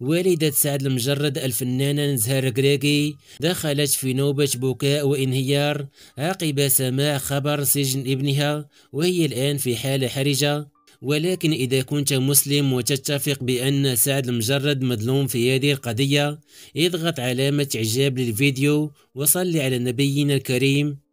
والدة سعد المجرد الفنانة نزهر ركراكي دخلت في نوبة بكاء وانهيار عقب سماع خبر سجن ابنها وهي الآن في حالة حرجة ولكن إذا كنت مسلم وتتفق بأن سعد المجرد مظلوم في هذه القضية اضغط علامة إعجاب للفيديو وصل على نبينا الكريم